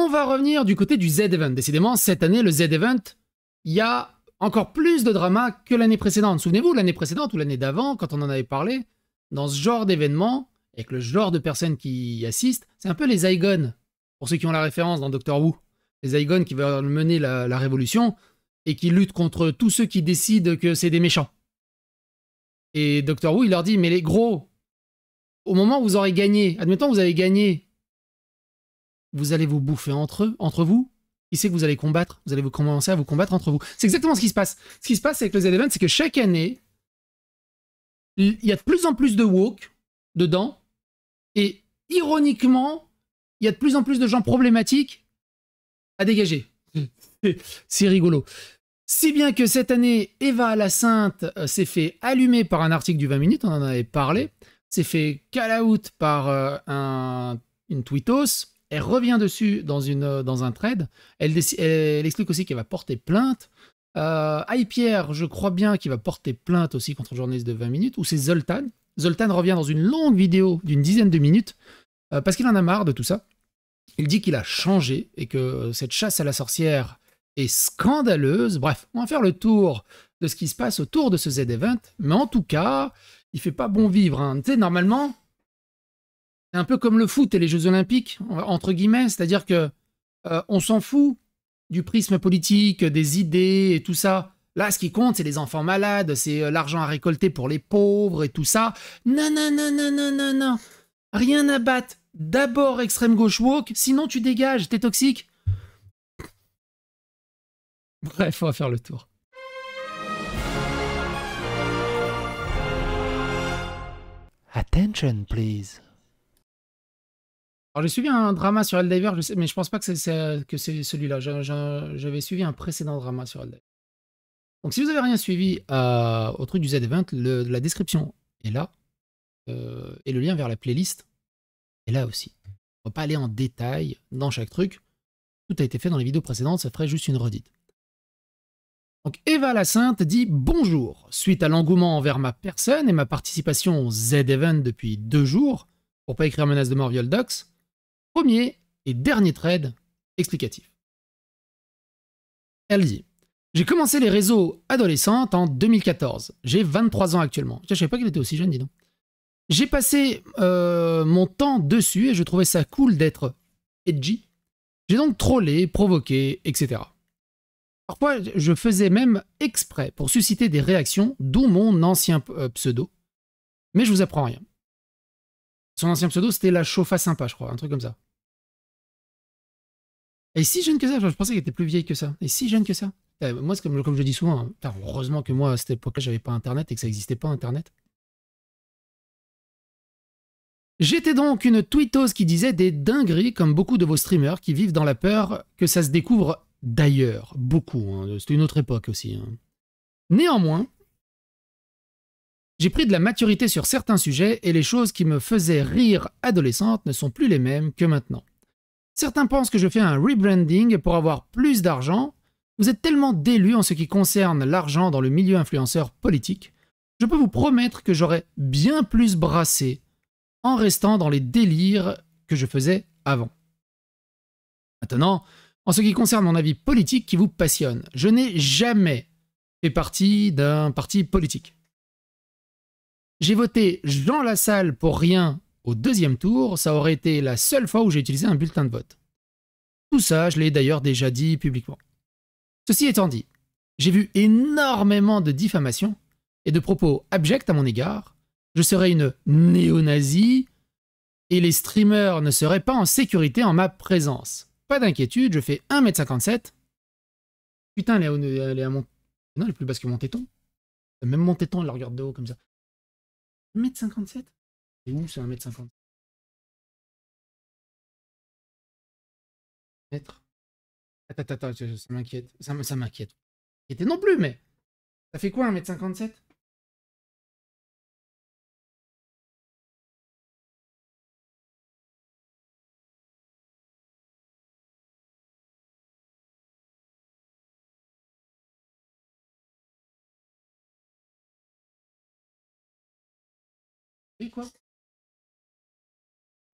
On va revenir du côté du Z-Event. Décidément, cette année, le Z-Event, il y a encore plus de drama que l'année précédente. Souvenez-vous, l'année précédente ou l'année d'avant, quand on en avait parlé, dans ce genre d'événement, avec le genre de personnes qui y assistent, c'est un peu les Zygon, pour ceux qui ont la référence dans Doctor Who. Les Zygon qui veulent mener la, révolution et qui luttent contre tous ceux qui décident que c'est des méchants. Et Doctor Who, il leur dit, mais les gros, au moment où vous aurez gagné, admettons vous avez gagné vous allez vous bouffer entre eux, entre vous. Qui sait que vous allez combattre Vous allez vous commencer à vous combattre entre vous. C'est exactement ce qui se passe. Ce qui se passe avec le Z-Event, c'est que chaque année, il y a de plus en plus de woke dedans. Et ironiquement, il y a de plus en plus de gens problématiques à dégager. c'est rigolo. Si bien que cette année, Eva la Sainte euh, s'est fait allumer par un article du 20 minutes, on en avait parlé, s'est fait call out par euh, un, une tweetos, elle revient dessus dans, une, euh, dans un trade. Elle, explique aussi qu'elle va porter plainte. Euh, Pierre, je crois bien qu'il va porter plainte aussi contre le journaliste de 20 minutes, ou c'est Zoltan. Zoltan revient dans une longue vidéo d'une dizaine de minutes, euh, parce qu'il en a marre de tout ça. Il dit qu'il a changé et que euh, cette chasse à la sorcière est scandaleuse. Bref, on va faire le tour de ce qui se passe autour de ce Z-Event, mais en tout cas, il fait pas bon vivre. Hein. Tu sais, normalement, c'est un peu comme le foot et les Jeux Olympiques, entre guillemets, c'est-à-dire que euh, on s'en fout du prisme politique, des idées et tout ça. Là, ce qui compte, c'est les enfants malades, c'est euh, l'argent à récolter pour les pauvres et tout ça. Non, non, non, non, non, non, non. Rien à battre. D'abord extrême gauche woke, sinon tu dégages, t'es toxique. Bref, on va faire le tour. Attention, please. Alors j'ai suivi un drama sur Eldiver, mais je pense pas que c'est que c'est celui-là. J'avais suivi un précédent drama sur Eldiver. Donc si vous avez rien suivi euh, au truc du Z20, la description est là euh, et le lien vers la playlist est là aussi. On va pas aller en détail dans chaque truc. Tout a été fait dans les vidéos précédentes, ça ferait juste une redite. Donc Eva la Sainte dit bonjour. Suite à l'engouement envers ma personne et ma participation au Z-Event depuis deux jours, pour pas écrire menace de mort viol dox, Premier et dernier trade explicatif. Elle dit J'ai commencé les réseaux adolescentes en 2014. J'ai 23 ans actuellement. Je ne savais pas qu'elle était aussi jeune, dis donc. J'ai passé euh, mon temps dessus et je trouvais ça cool d'être edgy. J'ai donc trollé, provoqué, etc. Parfois, je faisais même exprès pour susciter des réactions, d'où mon ancien euh, pseudo. Mais je vous apprends rien. Son ancien pseudo, c'était la chauffa sympa, je crois, un truc comme ça. Et si jeune que ça, je pensais qu'il était plus vieille que ça. Et si jeune que ça. Euh, moi, comme, comme je dis souvent, hein. heureusement que moi, à cette époque j'avais pas Internet et que ça n'existait pas Internet. J'étais donc une tweetose qui disait des dingueries comme beaucoup de vos streamers qui vivent dans la peur que ça se découvre d'ailleurs. Beaucoup. Hein. C'était une autre époque aussi. Hein. Néanmoins, j'ai pris de la maturité sur certains sujets et les choses qui me faisaient rire adolescente ne sont plus les mêmes que maintenant. Certains pensent que je fais un rebranding pour avoir plus d'argent. Vous êtes tellement délu en ce qui concerne l'argent dans le milieu influenceur politique. Je peux vous promettre que j'aurais bien plus brassé en restant dans les délires que je faisais avant. Maintenant, en ce qui concerne mon avis politique qui vous passionne, je n'ai jamais fait partie d'un parti politique. J'ai voté Jean Lassalle pour rien au deuxième tour. Ça aurait été la seule fois où j'ai utilisé un bulletin de vote. Tout ça, je l'ai d'ailleurs déjà dit publiquement. Ceci étant dit, j'ai vu énormément de diffamations et de propos abjects à mon égard. Je serais une néo-nazie et les streamers ne seraient pas en sécurité en ma présence. Pas d'inquiétude, je fais 1m57. Putain, elle est, à mon... Non, elle est plus basse que mon téton. Même mon téton, elle la regarde de haut comme ça. 1m57 C'est où c'est 1m57 Mètre Attends, attends, attends, ça m'inquiète. Ça m'inquiète. Ça m'inquiète non plus, mais. Ça fait quoi 1m57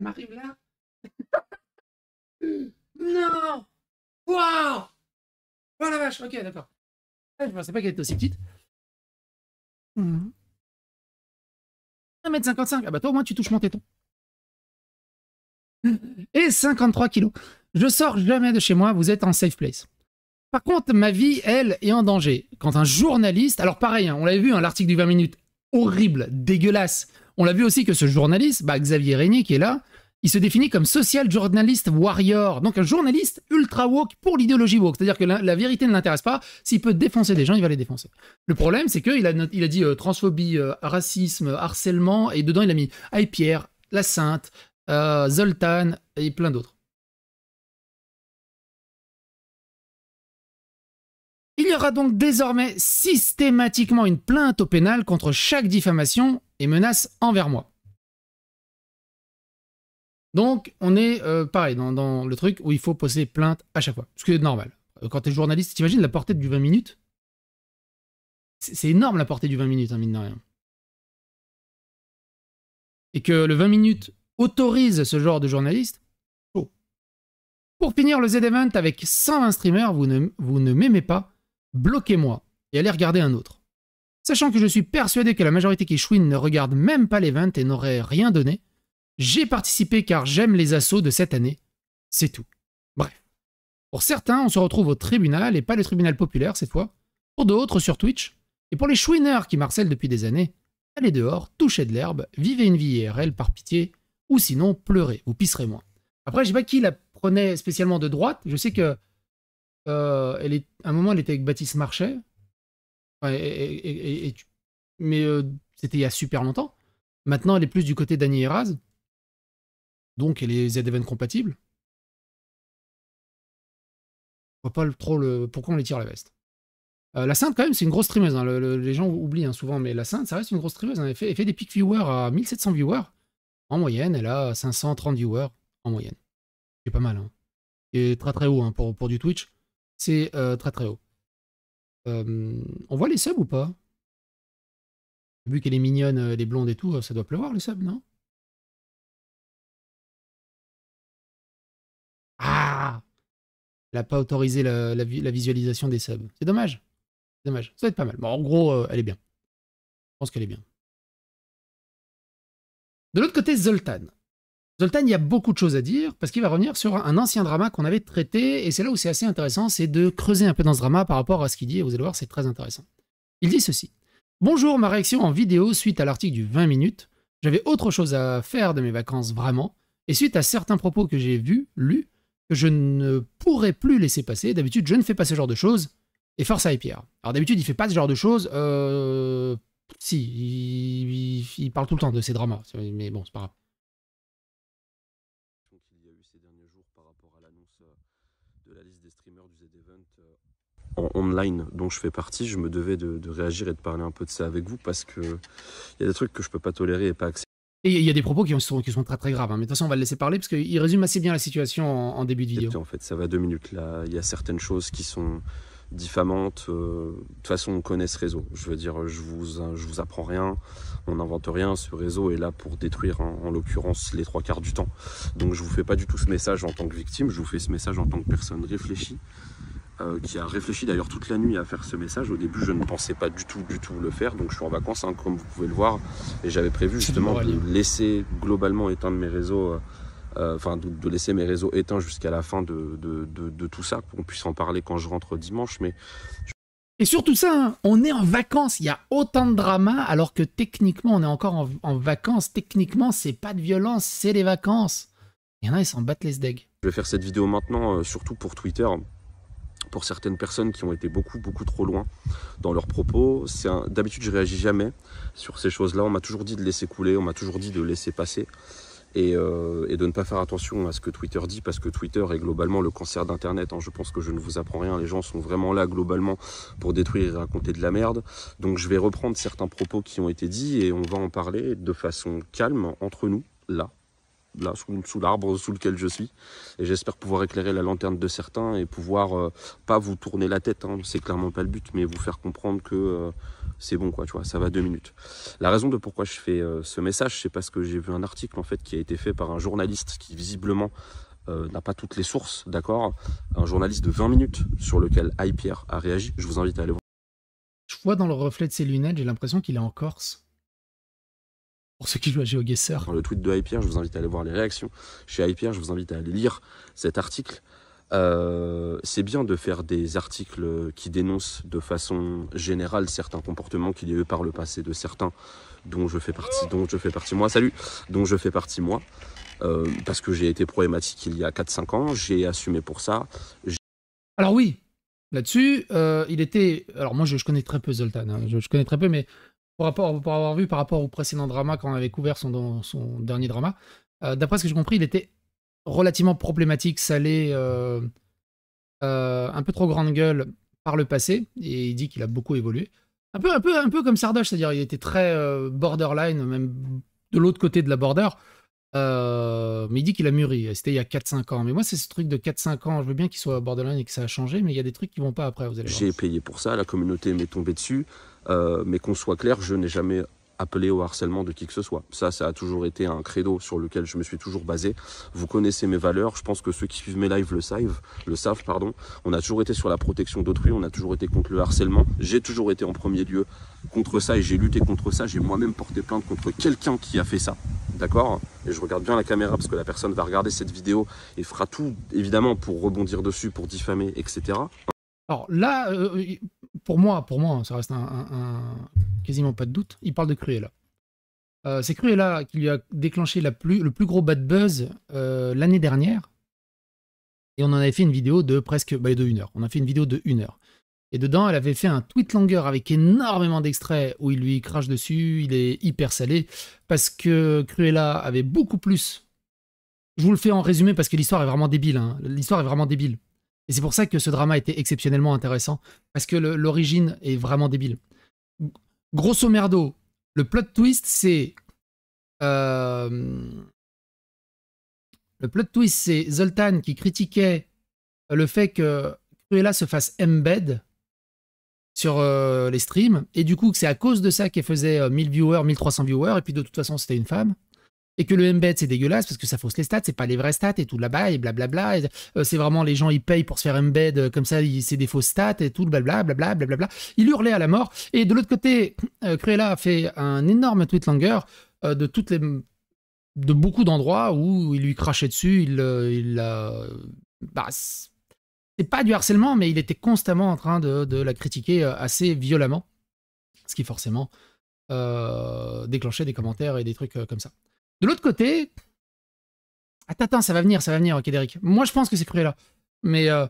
M'arrive là Non Waouh Oh la vache, ok, d'accord. Ah, je pensais pas qu'elle était aussi petite. 1m55, mmh. ah bah toi au moins tu touches mon téton. Et 53 kilos. Je sors jamais de chez moi, vous êtes en safe place. Par contre, ma vie, elle, est en danger. Quand un journaliste, alors pareil, hein, on l'avait vu, hein, l'article du 20 minutes, horrible, dégueulasse, on l'a vu aussi que ce journaliste, bah, Xavier Régnier, qui est là, il se définit comme social journalist warrior, donc un journaliste ultra woke pour l'idéologie woke. C'est-à-dire que la, vérité ne l'intéresse pas. S'il peut défoncer des gens, il va les défoncer. Le problème, c'est qu'il a, dit euh, transphobie, euh, racisme, harcèlement, et dedans, il a mis Aipierre, Pierre, La Sainte, euh, Zoltan et plein d'autres. Il y aura donc désormais systématiquement une plainte au pénal contre chaque diffamation et menace envers moi. Donc, on est euh, pareil dans, le truc où il faut poser plainte à chaque fois. Ce qui est normal. Euh, quand tu es journaliste, t'imagines la portée du 20 minutes C'est énorme la portée du 20 minutes, en hein, mine de rien. Et que le 20 minutes autorise ce genre de journaliste. Oh. Pour finir le Z-Event avec 120 streamers, vous ne m'aimez pas, bloquez-moi et allez regarder un autre. Sachant que je suis persuadé que la majorité qui chouine ne regarde même pas l'event et n'aurait rien donné, j'ai participé car j'aime les assauts de cette année. C'est tout. Bref. Pour certains, on se retrouve au tribunal et pas le tribunal populaire cette fois. Pour d'autres, sur Twitch. Et pour les chouineurs qui marcellent depuis des années, allez dehors, touchez de l'herbe, vivez une vie IRL par pitié, ou sinon pleurez, ou pisserez moins. Après, je sais pas qui la prenait spécialement de droite. Je sais que euh, elle est, à un moment, elle était avec Baptiste Marchais. mais euh, c'était il y a super longtemps. Maintenant, elle est plus du côté d'Annie Donc, elle est Z-Event compatible. On voit pas trop le, pourquoi on les tire la veste. Euh, la Sainte, quand même, c'est une grosse streameuse. Hein. les gens oublient hein, souvent, mais la Sainte, ça reste une grosse streameuse. Hein. Elle, fait, des peak viewers à 1700 viewers en moyenne. Elle a 530 viewers en moyenne. C'est pas mal. C'est très très haut pour du Twitch. C'est euh, très très haut. Euh, on voit les subs ou pas Vu qu'elle est mignonne, euh, les blondes et tout, ça doit pleuvoir les subs, non Ah Elle n'a pas autorisé la, visualisation des subs. C'est dommage. C'est dommage. Ça va être pas mal. Bon, en gros, elle est bien. Je pense qu'elle est bien. De l'autre côté, Zoltan. Zoltan, il y a beaucoup de choses à dire parce qu'il va revenir sur un ancien drama qu'on avait traité et c'est là où c'est assez intéressant, c'est de creuser un peu dans ce drama par rapport à ce qu'il dit et vous allez voir, c'est très intéressant. Il dit ceci. Bonjour, ma réaction en vidéo suite à l'article du 20 minutes. J'avais autre chose à faire de mes vacances vraiment et suite à certains propos que j'ai vus, lus, que je ne pourrais plus laisser passer. D'habitude, je ne fais pas ce genre de choses et force à Pierre. Alors d'habitude, il fait pas ce genre de choses. Euh... Si, il... il parle tout le temps de ses dramas, mais bon, c'est pas grave. en online dont je fais partie, je me devais de, réagir et de parler un peu de ça avec vous parce que il y a des trucs que je peux pas tolérer et pas accepter. Et il y a des propos qui sont, qui sont très très graves. Hein. Mais de toute façon, on va le laisser parler parce qu'il résume assez bien la situation en, début de vidéo. En fait, ça va deux minutes là. Il y a certaines choses qui sont diffamantes. Euh, de toute façon, on connaît ce réseau. Je veux dire, je vous, je vous apprends rien, on n'invente rien. Ce réseau est là pour détruire, en, en l'occurrence, les trois quarts du temps. Donc, je vous fais pas du tout ce message en tant que victime. Je vous fais ce message en tant que personne réfléchie euh, qui a réfléchi d'ailleurs toute la nuit à faire ce message. Au début, je ne pensais pas du tout, du tout le faire, donc je suis en vacances, hein, comme vous pouvez le voir, et j'avais prévu justement de laisser globalement éteindre mes réseaux, euh, euh, enfin de, laisser mes réseaux éteints jusqu'à la fin de, tout ça, pour qu'on puisse en parler quand je rentre dimanche, mais... Je... Et surtout ça, hein, on est en vacances, il y a autant de drama, alors que techniquement, on est encore en, vacances. Techniquement, c'est pas de violence, c'est les vacances. Il y en a, ils s'en battent les steaks. Je vais faire cette vidéo maintenant, surtout pour Twitter, pour certaines personnes qui ont été beaucoup, beaucoup trop loin dans leurs propos. D'habitude, je réagis jamais sur ces choses-là. On m'a toujours dit de laisser couler, on m'a toujours dit de laisser passer. Et, euh, de ne pas faire attention à ce que Twitter dit, parce que Twitter est globalement le cancer d'Internet. Hein. Je pense que je ne vous apprends rien. Les gens sont vraiment là globalement pour détruire et raconter de la merde. Donc je vais reprendre certains propos qui ont été dits et on va en parler de façon calme entre nous, là, sous, l'arbre sous lequel je suis. Et j'espère pouvoir éclairer la lanterne de certains et pouvoir euh, pas vous tourner la tête, hein, c'est clairement pas le but, mais vous faire comprendre que euh, c'est bon, quoi, tu vois, ça va deux minutes. La raison de pourquoi je fais euh, ce message, c'est parce que j'ai vu un article, en fait, qui a été fait par un journaliste qui, visiblement, n'a pas toutes les sources, d'accord Un journaliste de 20 minutes sur lequel Pierre a réagi. Je vous invite à aller voir. Je vois dans le reflet de ses lunettes, j'ai l'impression qu'il est en Corse pour ceux qui jouent à GeoGuessr. Dans le tweet de Hyper, je vous invite à aller voir les réactions. Chez Hyper, je vous invite à aller lire cet article. Euh, c'est bien de faire des articles qui dénoncent de façon générale certains comportements qu'il y a eu par le passé de certains dont je fais partie, dont je fais partie moi, salut, dont je fais partie moi, euh, parce que j'ai été problématique il y a 4-5 ans, j'ai assumé pour ça. Alors oui, là-dessus, euh, il était, alors moi je, connais très peu Zoltan, hein. je connais très peu, mais pour, rapport, avoir vu par rapport au précédent drama, quand on avait couvert son, son dernier drama, euh, d'après ce que j'ai compris, il était relativement problématique, salé, euh, euh, un peu trop grande gueule par le passé, et il dit qu'il a beaucoup évolué. Un peu, un peu, un peu comme Sardoche, c'est-à-dire il était très borderline, même de l'autre côté de la border. Euh, mais il dit qu'il a mûri. C'était il y a 4-5 ans. Mais moi, c'est ce truc de 4-5 ans. Je veux bien qu'il soit borderline et que ça a changé, mais il y a des trucs qui vont pas après. Vous J'ai payé pour ça. La communauté m'est tombée dessus. Euh, mais qu'on soit clair, je n'ai jamais Appeler au harcèlement de qui que ce soit. Ça, ça a toujours été un credo sur lequel je me suis toujours basé. Vous connaissez mes valeurs. Je pense que ceux qui suivent mes lives le savent. Le pardon. On a toujours été sur la protection d'autrui. On a toujours été contre le harcèlement. J'ai toujours été en premier lieu contre ça et j'ai lutté contre ça. J'ai moi-même porté plainte contre quelqu'un qui a fait ça. D'accord Et je regarde bien la caméra parce que la personne va regarder cette vidéo et fera tout, évidemment, pour rebondir dessus, pour diffamer, etc. Alors là, euh, pour moi, pour moi, hein, ça reste un, quasiment pas de doute. Il parle de Cruella. Euh, c'est Cruella qui lui a déclenché le plus gros bad buzz euh, l'année dernière. Et on en avait fait une vidéo de presque bah, de une heure. On a fait une vidéo de une heure. Et dedans, elle avait fait un tweet longueur avec énormément d'extraits où il lui crache dessus, il est hyper salé, parce que Cruella avait beaucoup plus. Je vous le fais en résumé parce que l'histoire est vraiment débile. Hein. L'histoire est vraiment débile. Et c'est pour ça que ce drama était exceptionnellement intéressant, parce que l'origine est vraiment débile. Grosso merdo, le plot twist, c'est... Euh, le plot twist, c'est Zoltan qui critiquait le fait que Cruella se fasse embed sur euh, les streams, et du coup, que c'est à cause de ça qu'elle faisait 1000 euh, viewers, 1300 viewers, et puis de toute façon, c'était une femme et que le embed c'est dégueulasse parce que ça fausse les stats, c'est pas les vraies stats et tout là-bas et blablabla. Euh, c'est vraiment les gens ils payent pour se faire embed euh, comme ça, c'est des fausses stats et tout blablabla blablabla blablabla. Il hurlait à la mort et de l'autre côté, euh, Cruella a fait un énorme tweet langer de toutes les de beaucoup d'endroits où il lui crachait dessus, il il bah, c'est pas du harcèlement mais il était constamment en train de, de la critiquer assez violemment, ce qui forcément déclenchait des commentaires et des trucs comme ça. De l'autre côté, attends, attends, ça va venir, ça va venir, ok, Derek. Moi, je pense que c'est là, Mais euh,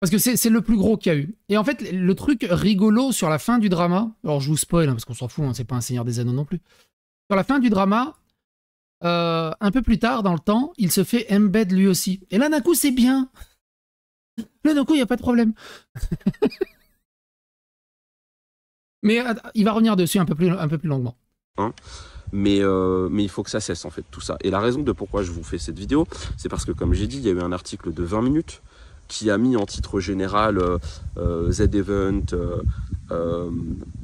parce que c'est le plus gros qu'il y a eu. Et en fait, le truc rigolo sur la fin du drama, alors je vous spoil hein, parce qu'on s'en fout, hein, c'est pas un Seigneur des Anneaux non plus. Sur la fin du drama, euh, un peu plus tard dans le temps, il se fait embed lui aussi. Et là, d'un coup, c'est bien. Là, d'un coup, il n'y a pas de problème. Mais il va revenir dessus un peu plus, un peu plus longuement. Hein euh, mais, il faut que ça cesse en fait tout ça. Et la raison de pourquoi je vous fais cette vidéo, c'est parce que comme j'ai dit, il y a eu un article de 20 minutes qui a mis en titre général euh, euh, Z-Event,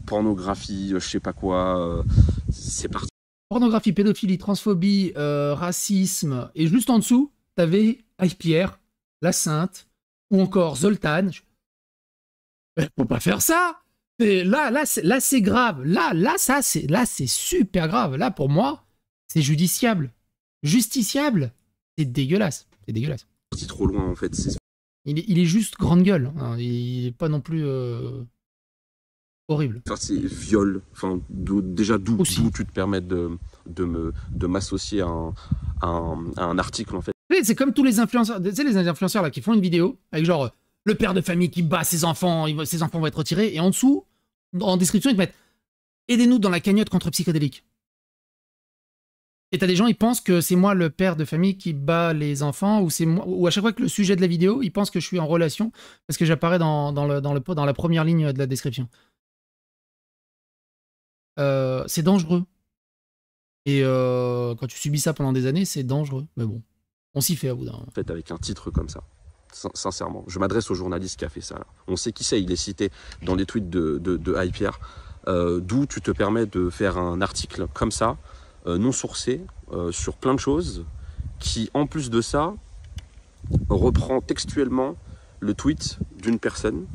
pornographie, je sais pas quoi, c'est parti. Pornographie, pédophilie, transphobie, racisme, et juste en dessous, t'avais Pierre, La Sainte, ou encore Zoltan. Eh, faut pas faire ça là, là, là, c'est grave. Là, là, ça, c'est, là, c'est super grave. Là, pour moi, c'est judiciable. Justiciable, c'est dégueulasse. C'est dégueulasse. trop loin, en fait. Il, est, juste grande gueule. Hein. Il est pas non plus euh, horrible. c'est viol. déjà, d'où, tu te permets de, me, de m'associer à un, article, en fait. C'est comme tous les influenceurs, tu les influenceurs là qui font une vidéo avec genre le père de famille qui bat ses enfants, ses enfants vont être retirés, et en dessous, en description, ils te mettent Aidez-nous dans la cagnotte contre » Et t'as des gens, ils pensent que c'est moi le père de famille qui bat les enfants, ou c'est moi, ou à chaque fois que le sujet de la vidéo, ils pensent que je suis en relation parce que j'apparais dans, le, dans, le, dans la première ligne de la description. Euh, c'est dangereux. Et euh, quand tu subis ça pendant des années, c'est dangereux. Mais bon, on s'y fait à bout d'un moment. En fait, avec un titre comme ça, sincèrement. Je m'adresse au journaliste qui a fait ça. On sait qui c'est, il est cité dans les tweets de, de, euh, D'où tu te permets de faire un article comme ça, euh, non sourcé, euh, sur plein de choses, qui en plus de ça reprend textuellement le tweet d'une personne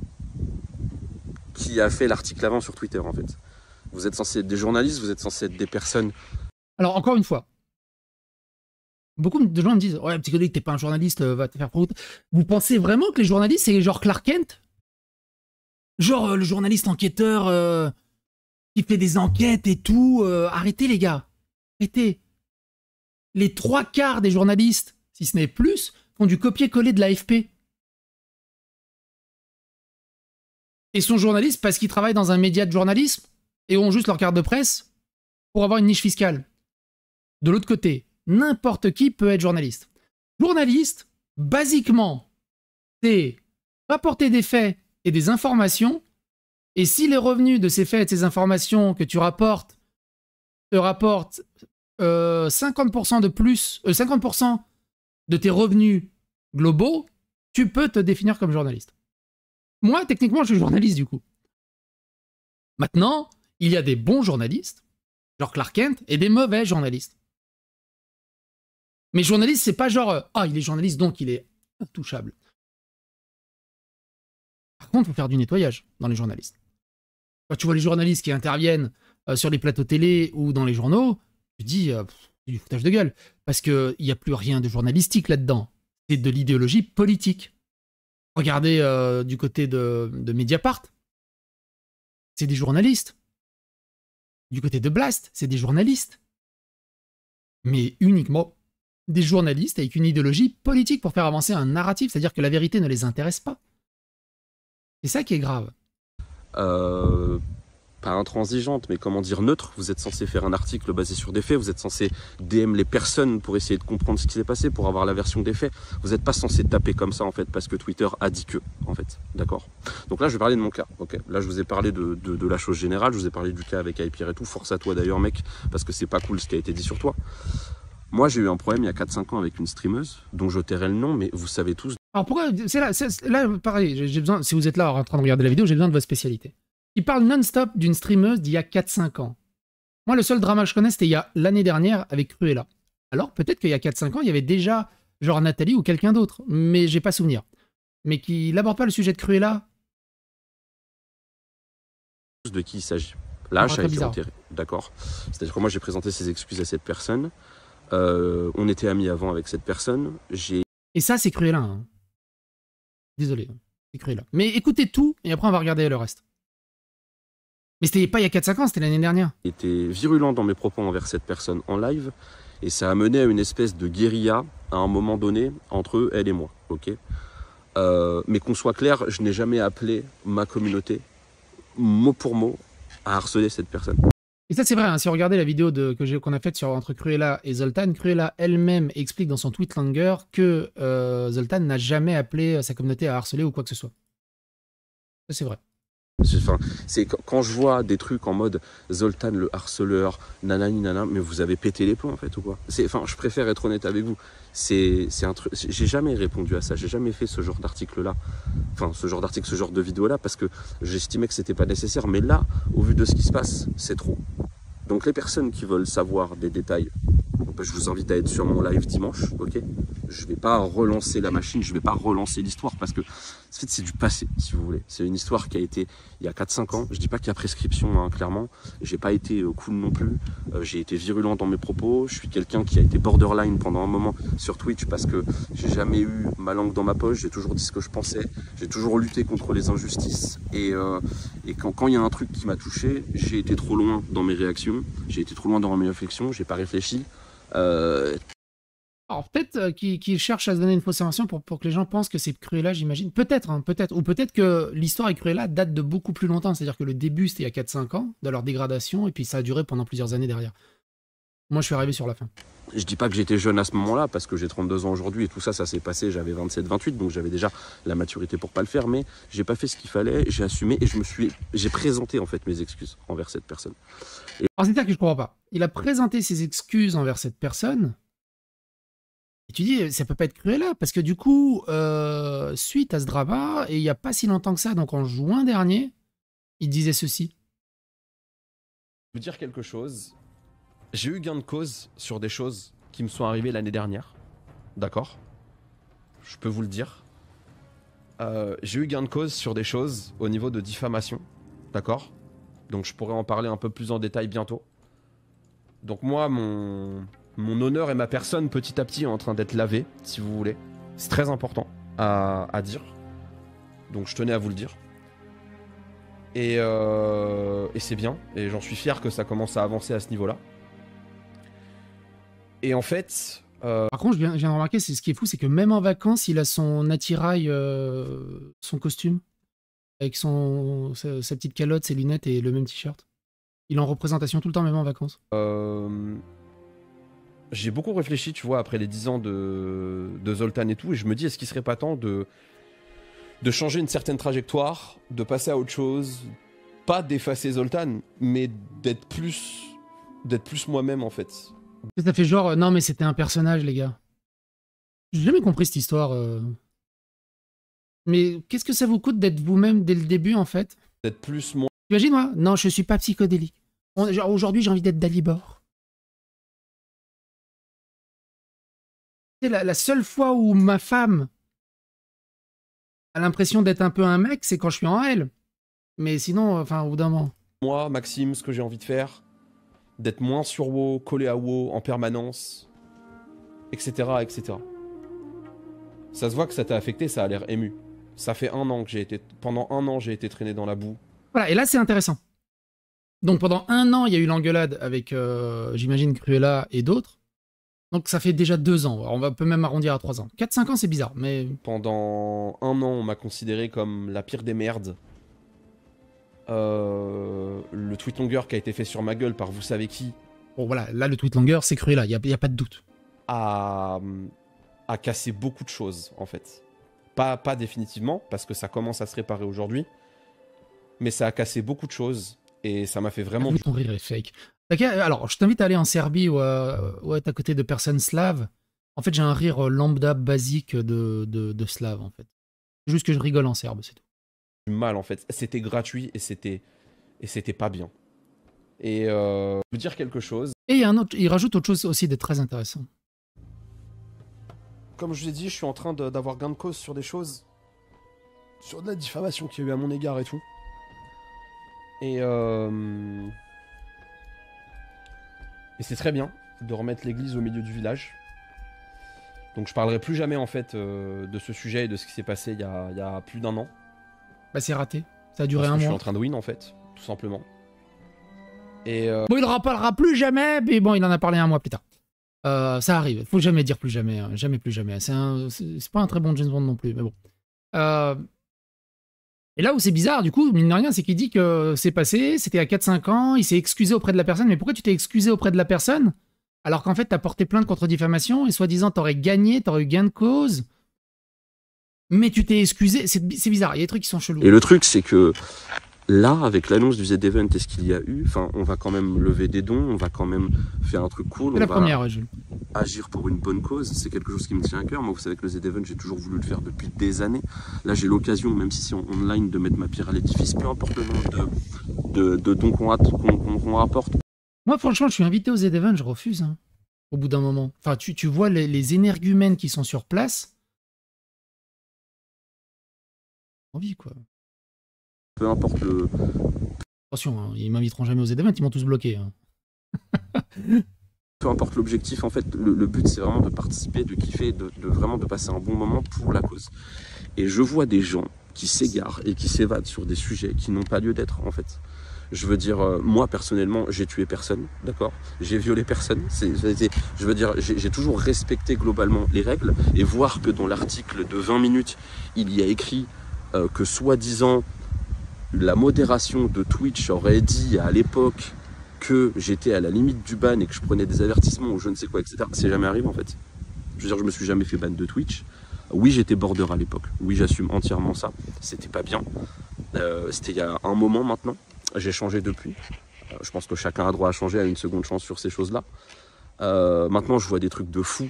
qui a fait l'article avant sur Twitter en fait. Vous êtes censé être des journalistes, vous êtes censé être des personnes. Alors encore une fois, Beaucoup de gens me disent Ouais, psychologue, t'es pas un journaliste, euh, va te faire foutre. Vous pensez vraiment que les journalistes, c'est genre Clark Kent Genre euh, le journaliste enquêteur euh, qui fait des enquêtes et tout. arrêtez, les gars. Arrêtez. Les trois quarts des journalistes, si ce n'est plus, font du copier-coller de l'AFP. Et sont journalistes parce qu'ils travaillent dans un média de journalisme et ont juste leur carte de presse pour avoir une niche fiscale. De l'autre côté, n'importe qui peut être journaliste. Journaliste, basiquement, c'est rapporter des faits et des informations, et si les revenus de ces faits et de ces informations que tu rapportes te rapportent 50% euh, de plus, 50% euh, de tes revenus globaux, tu peux te définir comme journaliste. Moi, techniquement, je suis journaliste du coup. Maintenant, il y a des bons journalistes, genre Clark Kent, et des mauvais journalistes. Mais journaliste, c'est pas genre ah, il est journaliste donc il est intouchable. Par contre, faut faire du nettoyage dans les journalistes. Quand tu vois les journalistes qui interviennent euh, sur les plateaux télé ou dans les journaux, tu dis euh, c'est du foutage de gueule parce que il n'y a plus rien de journalistique là-dedans. C'est de l'idéologie politique. Regardez du côté de, de Mediapart, c'est des journalistes. Du côté de Blast, c'est des journalistes. Mais uniquement des journalistes avec une idéologie politique pour faire avancer un narratif, c'est-à-dire que la vérité ne les intéresse pas. C'est ça qui est grave. Euh, pas intransigeante, mais comment dire neutre. Vous êtes censé faire un article basé sur des faits, vous êtes censé DM les personnes pour essayer de comprendre ce qui s'est passé, pour avoir la version des faits. Vous n'êtes pas censé taper comme ça, en fait, parce que Twitter a dit que, en fait. D'accord Donc là, je vais parler de mon cas. Ok. Là, je vous ai parlé de, la chose générale, je vous ai parlé du cas avec Hyper et tout. Force à toi d'ailleurs, mec, parce que c'est pas cool ce qui a été dit sur toi. Moi, j'ai eu un problème il y a 4-5 ans avec une streameuse dont je le nom, mais vous savez tous. Alors pourquoi C'est là, pareil, j'ai besoin, si vous êtes là en train de regarder la vidéo, j'ai besoin de votre spécialité. Il parle non-stop d'une streameuse d'il y a 4-5 ans. Moi, le seul drama que je connais, c'était il l'année dernière avec Cruella. Alors peut-être qu'il y a 4-5 ans, il y avait déjà genre Nathalie ou quelqu'un d'autre, mais j'ai pas souvenir. Mais qui n'aborde pas le sujet de Cruella. De qui il s'agit Là, ça ah, D'accord. C'est-à-dire que moi, j'ai présenté ses excuses à cette personne. Euh, on était amis avant avec cette personne. J'ai... Et ça, c'est cruel Hein. Désolé, hein. c'est cruel. Mais écoutez tout et après on va regarder le reste. Mais c'était pas il y a 4-5 ans, c'était l'année dernière. J'étais virulent dans mes propos envers cette personne en live et ça a mené à une espèce de guérilla à un moment donné entre elle et moi. Ok. Euh, mais qu'on soit clair, je n'ai jamais appelé ma communauté, mot pour mot, à harceler cette personne. Et ça, c'est vrai. Hein, si vous regardez la vidéo qu'on a faite sur entre Cruella et Zoltan, Cruella elle-même explique dans son tweet Langer que euh, Zoltan n'a jamais appelé euh, sa communauté à harceler ou quoi que ce soit. c'est vrai. c'est quand je vois des trucs en mode Zoltan le harceleur, nanani nanana, mais vous avez pété les plombs en fait ou quoi Enfin, je préfère être honnête avec vous. C'est un truc. J'ai jamais répondu à ça. J'ai jamais fait ce genre d'article là. Enfin, ce genre d'article, ce genre de vidéo là, parce que j'estimais que c'était pas nécessaire. Mais là, au vu de ce qui se passe, c'est trop. Donc les personnes qui veulent savoir des détails, je vous invite à être sur mon live dimanche, ok je vais pas relancer la machine, je vais pas relancer l'histoire parce que en fait, c'est du passé, si vous voulez. C'est une histoire qui a été il y a 4-5 ans. Je dis pas qu'il y a prescription, hein, clairement. J'ai pas été euh, cool non plus. Euh, j'ai été virulent dans mes propos. Je suis quelqu'un qui a été borderline pendant un moment sur Twitch parce que j'ai jamais eu ma langue dans ma poche. J'ai toujours dit ce que je pensais. J'ai toujours lutté contre les injustices. Et, euh, quand il y a un truc qui m'a touché, j'ai été trop loin dans mes réactions. J'ai été trop loin dans mes réflexions. J'ai pas réfléchi. Alors peut-être euh, qu'il cherche à se donner une fausse information pour, que les gens pensent que c'est Cruella, j'imagine. Peut-être, hein, peut-être. Ou peut-être que l'histoire avec Cruella date de beaucoup plus longtemps. C'est-à-dire que le début, c'était il y a 4-5 ans, de leur dégradation, et puis ça a duré pendant plusieurs années derrière. Moi, je suis arrivé sur la fin. Je dis pas que j'étais jeune à ce moment-là, parce que j'ai 32 ans aujourd'hui, et tout ça, ça s'est passé, j'avais 27-28, donc j'avais déjà la maturité pour pas le faire, mais j'ai pas fait ce qu'il fallait, j'ai assumé, et je me suis, j'ai présenté en fait mes excuses envers cette personne. Et... Alors c'est ça que je comprends pas. Il a présenté ses excuses envers cette personne, tu dis, ça peut pas être cruel là, hein, parce que du coup, euh, suite à ce drama, et il n'y a pas si longtemps que ça, donc en juin dernier, il disait ceci. Je dire quelque chose. J'ai eu gain de cause sur des choses qui me sont arrivées l'année dernière. D'accord Je peux vous le dire. Euh, j'ai eu gain de cause sur des choses au niveau de diffamation. D'accord Donc je pourrais en parler un peu plus en détail bientôt. Donc moi, mon mon honneur et ma personne petit à petit en train d'être lavé, si vous voulez. C'est très important à, dire. Donc je tenais à vous le dire. Euh, et, c'est bien. Et j'en suis fier que ça commence à avancer à ce niveau-là. Et en fait... Euh, Par contre, je viens, de remarquer, ce qui est fou, c'est que même en vacances, il a son attirail, euh, son costume, avec son, sa, petite calotte, ses lunettes et le même t-shirt. Il est en représentation tout le temps, même en vacances. Euh j'ai beaucoup réfléchi, tu vois, après les 10 ans de, Zoltan et tout, et je me dis, est-ce qu'il serait pas temps de, de changer une certaine trajectoire, de passer à autre chose, pas d'effacer Zoltan, mais d'être plus, d'être plus moi-même en fait. Ça fait genre, euh, non mais c'était un personnage, les gars. Je n'ai jamais compris cette histoire. Euh. Mais qu'est-ce que ça vous coûte d'être vous-même dès le début, en fait D'être plus moi. T'imagines, moi Non, je suis pas psychodélique. Aujourd'hui, j'ai envie d'être Dalibor. la, seule fois où ma femme a l'impression d'être un peu un mec, c'est quand je suis en elle. Mais sinon, euh, enfin, au bout d'un moment. Moi, Maxime, ce que j'ai envie de faire, d'être moins sur WoW, collé à WoW en permanence, etc., etc. Ça se voit que ça t'a affecté, ça a l'air ému. Ça fait un an que j'ai été, pendant un an, j'ai été traîné dans la boue. Voilà, et là, c'est intéressant. Donc pendant un an, il y a eu l'engueulade avec, euh, j'imagine, Cruella et d'autres. Donc ça fait déjà deux ans. On on peut même arrondir à trois ans. Quatre, cinq ans, c'est bizarre, mais. Pendant un an, on m'a considéré comme la pire des merdes. Euh, le tweet longueur qui a été fait sur ma gueule par vous savez qui. Bon voilà, là le tweet longueur, c'est cruel là, il n'y a, pas de doute. A, cassé beaucoup de choses en fait. Pas, pas définitivement, parce que ça commence à se réparer aujourd'hui, mais ça a cassé beaucoup de choses et ça m'a fait vraiment... Ah, fake. Euh, alors, je t'invite à aller en Serbie ou à, ou être à côté de personnes slaves. En fait, j'ai un rire euh, lambda basique de, de, slave, en fait. Juste que je rigole en serbe, c'est tout. Mal, en fait. C'était gratuit et c'était et c'était pas bien. Et euh, je dire quelque chose. Et il, un il rajoute autre chose aussi de très intéressant. Comme je vous ai dit, je suis en train d'avoir gain de cause sur des choses. Sur de la diffamation qu'il y a eu à mon égard et tout. Et euh, et c'est très bien de remettre l'église au milieu du village. Donc je parlerai plus jamais en fait euh, de ce sujet et de ce qui s'est passé il y, a, plus d'un an. Bah c'est raté. Ça a duré un mois. Je suis en train de win en fait, tout simplement. Et euh, Bon, il ne reparlera plus jamais, mais bon, il en a parlé un mois plus tard. Euh, ça arrive. Faut jamais dire plus jamais, hein. jamais plus jamais. C'est pas un très bon James Bond non plus, mais bon. Et là où c'est bizarre, du coup, mine de rien, c'est qu'il dit que c'est passé, c'était à 4-5 ans, il s'est excusé auprès de la personne, mais pourquoi tu t'es excusé auprès de la personne alors qu'en fait, t'as porté plainte contre diffamation et soi-disant, t'aurais gagné, t'aurais eu gain de cause, mais tu t'es excusé. C'est bizarre, il y a des trucs qui sont chelous. Et le truc, c'est que là, avec l'annonce du Z-Event est ce qu'il y a eu, enfin, on va quand même lever des dons, on va quand même faire un truc cool. La on première, va Agir pour une bonne cause, c'est quelque chose qui me tient à cœur. Moi, vous savez que le Z-Event, j'ai toujours voulu le faire depuis des années. Là, j'ai l'occasion, même si c'est en online, de mettre ma pierre à l'édifice, peu importe le nombre de, dons qu'on rapporte. Moi, franchement, je suis invité au Z-Event, je refuse, hein, au bout d'un moment. Enfin, tu, tu vois les, les, énergumènes qui sont sur place. Envie, quoi peu importe le. Attention, hein, ils m'inviteront jamais aux événements, ils m'ont tous bloqué. Hein. peu importe l'objectif, en fait, le, but c'est vraiment de participer, de kiffer, de, vraiment de passer un bon moment pour la cause. Et je vois des gens qui s'égarent et qui s'évadent sur des sujets qui n'ont pas lieu d'être en fait. Je veux dire, euh, moi personnellement, j'ai tué personne, d'accord J'ai violé personne. je veux dire, j'ai toujours respecté globalement les règles et voir que dans l'article de 20 minutes, il y a écrit euh, que soi-disant la modération de Twitch aurait dit à l'époque que j'étais à la limite du ban et que je prenais des avertissements ou je ne sais quoi, etc. C'est jamais arrivé en fait. Je veux dire, je me suis jamais fait ban de Twitch. Oui, j'étais border à l'époque. Oui, j'assume entièrement ça. C'était pas bien. Euh, c'était il y a un moment maintenant. J'ai changé depuis. Euh, je pense que chacun a droit à changer à une seconde chance sur ces choses-là. Euh, maintenant, je vois des trucs de fou,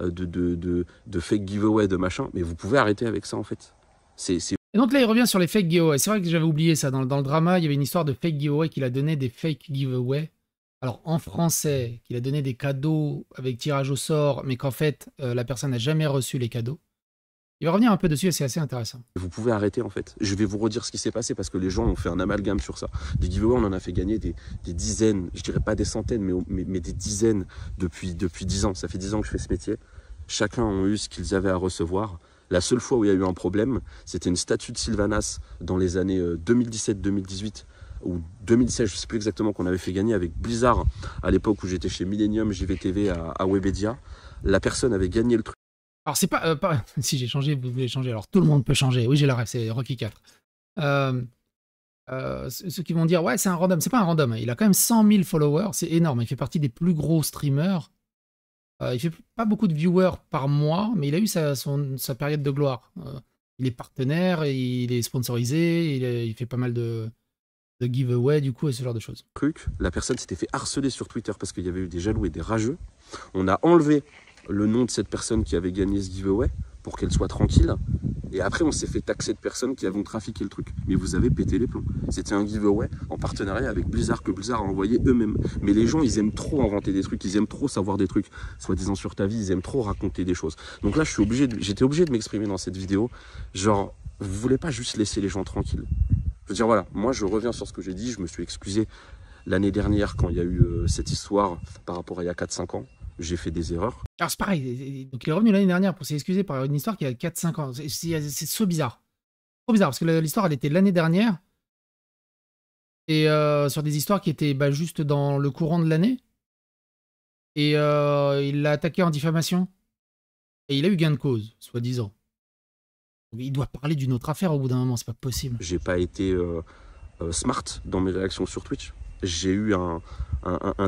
de, de, de, de fake giveaway, de machin. Mais vous pouvez arrêter avec ça en fait. C'est et donc là, il revient sur les fake giveaways. C'est vrai que j'avais oublié ça. Dans, le drama, il y avait une histoire de fake giveaway qu'il a donné des fake giveaways. Alors en français, qu'il a donné des cadeaux avec tirage au sort, mais qu'en fait, euh, la personne n'a jamais reçu les cadeaux. Il va revenir un peu dessus et c'est assez intéressant. Vous pouvez arrêter en fait. Je vais vous redire ce qui s'est passé parce que les gens ont fait un amalgame sur ça. Des giveaways, on en a fait gagner des, dizaines, je dirais pas des centaines, mais, des dizaines depuis, depuis ans. Ça fait dix ans que je fais ce métier. Chacun a eu ce qu'ils avaient à recevoir. La seule fois où il y a eu un problème, c'était une statue de Sylvanas dans les années 2017-2018 euh, ou 2016, je ne sais plus exactement, qu'on avait fait gagner avec Blizzard à l'époque où j'étais chez Millennium JVTV à, à, Webedia. La personne avait gagné le truc. Alors, c'est pas, euh, Si j'ai changé, vous voulez changer. Alors, tout le monde peut changer. Oui, j'ai la rêve, c'est Rocky 4. Euh, ceux qui vont dire, ouais, c'est un random. C'est pas un random. Hein. Il a quand même 100 000 followers. C'est énorme. Il fait partie des plus gros streamers euh, il fait pas beaucoup de viewers par mois, mais il a eu sa, période de gloire. Euh, il est partenaire, il est sponsorisé, il, fait pas mal de, giveaways du coup et ce genre de choses. la personne s'était fait harceler sur Twitter parce qu'il y avait eu des jaloux et des rageux. On a enlevé le nom de cette personne qui avait gagné ce giveaway pour qu'elle soit tranquille. Et après, on s'est fait taxer de personnes qui avons trafiqué le truc. Mais vous avez pété les plombs. C'était un giveaway en partenariat avec Blizzard que Blizzard a envoyé eux-mêmes. Mais les gens, ils aiment trop inventer des trucs, ils aiment trop savoir des trucs, soi-disant sur ta vie, ils aiment trop raconter des choses. Donc là, je suis obligé, j'étais obligé de m'exprimer dans cette vidéo. Genre, vous voulez pas juste laisser les gens tranquilles. Je veux dire, voilà, moi, je reviens sur ce que j'ai dit, je me suis excusé l'année dernière quand il y a eu euh, cette histoire par rapport à il y a 4-5 ans j'ai fait des erreurs. Alors c'est pareil, donc il est revenu l'année dernière pour s'excuser par une histoire qui a 4-5 ans. C'est so bizarre. Trop bizarre, parce que l'histoire, elle était l'année dernière. Et euh, sur des histoires qui étaient bah, juste dans le courant de l'année. Et euh, il l'a attaqué en diffamation. Et il a eu gain de cause, soi-disant. Il doit parler d'une autre affaire au bout d'un moment, c'est pas possible. J'ai pas été euh, smart dans mes réactions sur Twitch j'ai eu un,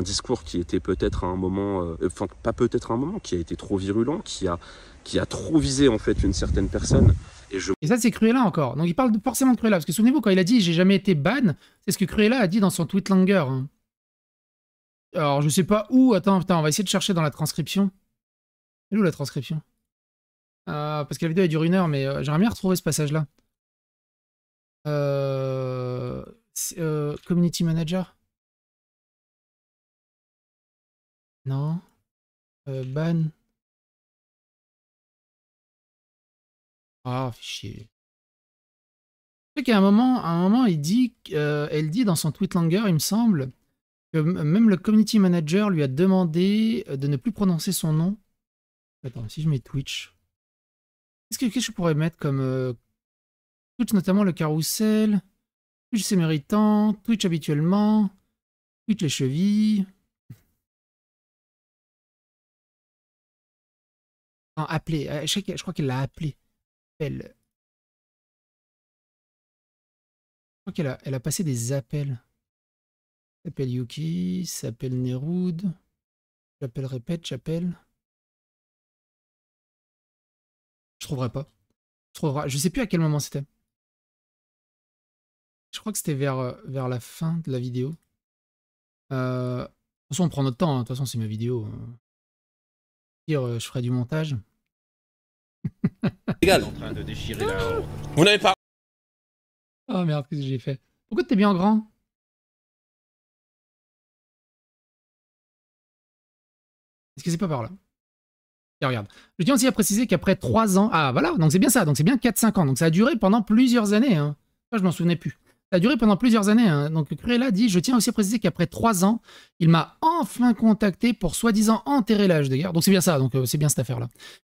discours qui était peut-être à un moment, euh, enfin pas peut-être à un moment, qui a été trop virulent, qui a, trop visé en fait une certaine personne. Et, ça c'est Cruella encore. Donc il parle forcément de Cruella, parce que souvenez-vous quand il a dit j'ai jamais été ban, c'est ce que Cruella a dit dans son tweet Langer. Hein. Alors je sais pas où, attends, on va essayer de chercher dans la transcription. Elle où la transcription ah, Parce que la vidéo elle dure une heure, mais euh, j'aimerais bien retrouver ce passage-là. Euh, community manager Non. Euh, ban. Ah, fichier. qu'à un moment, un moment il dit, euh, elle dit dans son tweet Langer, il me semble, que même le community manager lui a demandé euh, de ne plus prononcer son nom. Attends, si je mets Twitch. Qu'est-ce que, je pourrais mettre comme Twitch, notamment le carrousel, Twitch c'est méritant, Twitch habituellement, Twitch les chevilles. appelé. Euh, je, crois qu'elle l'a appelé. Elle. Euh, je crois qu'elle a, elle a passé des appels. S'appelle Yuki, s'appelle Nerud. J'appelle, répète, j'appelle. Je trouverai pas. Je trouverai. Je sais plus à quel moment c'était. Je crois que c'était vers, euh, vers la fin de la vidéo. De toute façon, on prend notre temps. Hein. De toute façon, c'est ma vidéo. Hein. Euh, je ferai du montage. En Vous n'avez pas. Oh merde, qu'est-ce que j'ai fait Pourquoi t'es bien grand Est-ce que c'est pas par là Tiens, regarde. Je tiens aussi à préciser qu'après 3 ans. Ah voilà, donc c'est bien ça, donc c'est bien 4-5 ans. Donc ça a duré pendant plusieurs années. Hein. je m'en souvenais plus. Ça a duré pendant plusieurs années. Hein. Donc Cruella dit Je tiens aussi à préciser qu'après trois ans, il m'a enfin contacté pour soi-disant enterrer l'âge de guerre. Donc c'est bien ça, donc euh, c'est bien cette affaire-là.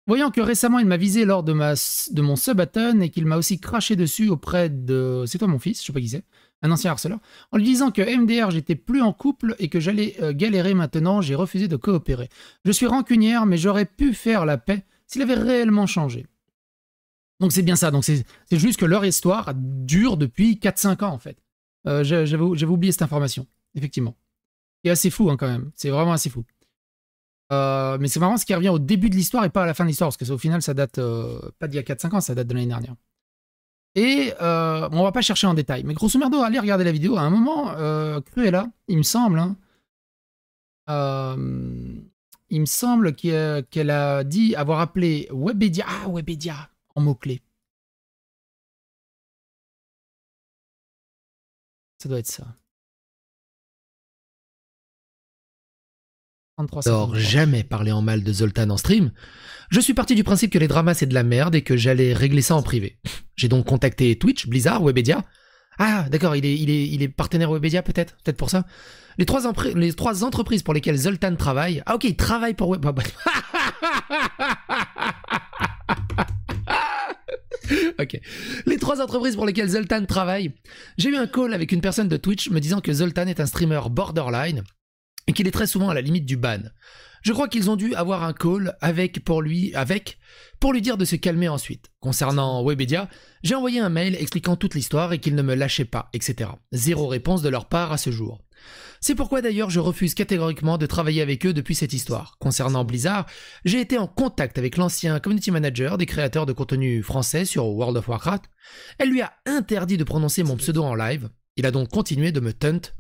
Voyant que récemment il m'a visé lors de, ma, de mon subathon et qu'il m'a aussi craché dessus auprès de. C'est toi mon fils, je sais pas qui c'est, un ancien harceleur. En lui disant que MDR, j'étais plus en couple et que j'allais euh, galérer maintenant, j'ai refusé de coopérer. Je suis rancunière, mais j'aurais pu faire la paix s'il avait réellement changé. Donc c'est bien ça. Donc c'est juste que leur histoire dure depuis 4-5 ans en fait. Euh, j'avais oublié cette information, effectivement. C'est assez fou hein, quand même. C'est vraiment assez fou. Euh, mais c'est vraiment ce qui revient au début de l'histoire et pas à la fin de l'histoire, parce que au final ça date euh, pas d'il y a 4-5 ans, ça date de l'année dernière. Et on va pas chercher en détail, mais grosso merdo, allez regarder la vidéo. À un moment, Cruella, il me semble, hein, il me semble qu'elle a dit avoir appelé Webedia. Ah, Webedia en mots-clés. Ça doit être ça. 33, Alors, jamais parler en mal de Zoltan en stream. Je suis parti du principe que les dramas c'est de la merde et que j'allais régler ça en privé. J'ai donc contacté Twitch, Blizzard, Webedia. Ah, d'accord, il est, il, est, il est partenaire Webedia peut-être Peut-être pour ça les trois, les trois entreprises pour lesquelles Zoltan travaille. Ah, ok, il travaille pour Web. Ah, ok. Les trois entreprises pour lesquelles Zoltan travaille. J'ai eu un call avec une personne de Twitch me disant que Zoltan est un streamer borderline et qu'il est très souvent à la limite du ban. Je crois qu'ils ont dû avoir un call avec pour lui, avec, pour lui dire de se calmer ensuite. Concernant Webedia, j'ai envoyé un mail expliquant toute l'histoire et qu'ils ne me lâchaient pas, etc. Zéro réponse de leur part à ce jour. C'est pourquoi d'ailleurs je refuse catégoriquement de travailler avec eux depuis cette histoire. Concernant Blizzard, j'ai été en contact avec l'ancien community manager des créateurs de contenu français sur World of Warcraft. Elle lui a interdit de prononcer mon pseudo en live. Il a donc continué de me tunt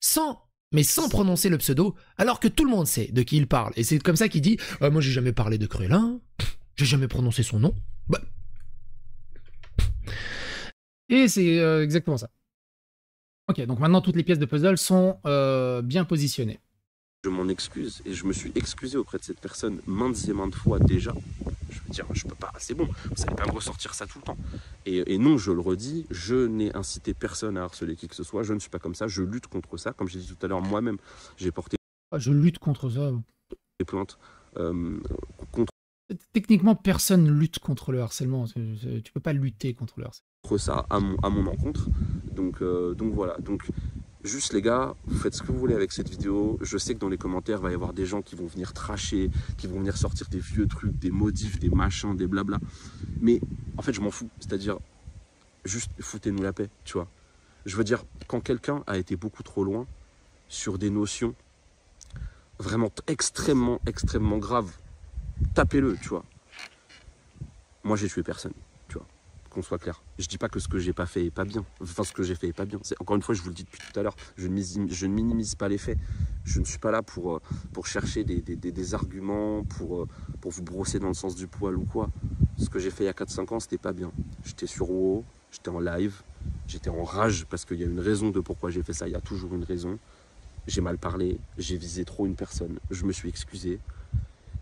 sans mais sans prononcer le pseudo, alors que tout le monde sait de qui il parle. Et c'est comme ça qu'il dit euh, Moi, j'ai jamais parlé de Cruelin, j'ai jamais prononcé son nom. Bah. Et c'est euh, exactement ça. Ok, donc maintenant toutes les pièces de puzzle sont euh, bien positionnées. Je m'en excuse et je me suis excusé auprès de cette personne maintes et maintes fois déjà. Je veux dire, je peux pas, c'est bon, vous savez pas me ressortir ça tout le temps. Et, non, je le redis, je n'ai incité personne à harceler qui que ce soit, je ne suis pas comme ça, je lutte contre ça. Comme j'ai dit tout à l'heure, moi-même, j'ai porté. Ah, je lutte contre ça. Des plaintes euh, contre Techniquement, personne lutte contre le harcèlement. Tu peux pas lutter contre le harcèlement. Ça à mon, à mon encontre. Donc, euh, donc voilà. Donc juste les gars, vous faites ce que vous voulez avec cette vidéo. Je sais que dans les commentaires, il va y avoir des gens qui vont venir tracher, qui vont venir sortir des vieux trucs, des modifs, des machins, des blabla. Mais en fait, je m'en fous. C'est-à-dire, juste foutez-nous la paix, tu vois. Je veux dire, quand quelqu'un a été beaucoup trop loin sur des notions vraiment extrêmement, extrêmement graves, tapez-le, tu vois. Moi, j'ai tué personne, tu vois, qu'on soit clair. Je dis pas que ce que j'ai pas fait est pas bien, enfin, ce que j'ai fait est pas bien. encore une fois, je vous le dis depuis tout à l'heure, je, ne minimise pas les faits. Je ne suis pas là pour, euh, pour chercher des, arguments, pour, euh, pour vous brosser dans le sens du poil ou quoi. Ce que j'ai fait il y a 4-5 ans, c'était pas bien. J'étais sur WoW, j'étais en live, j'étais en rage parce qu'il y a une raison de pourquoi j'ai fait ça, il y a toujours une raison. J'ai mal parlé, j'ai visé trop une personne, je me suis excusé,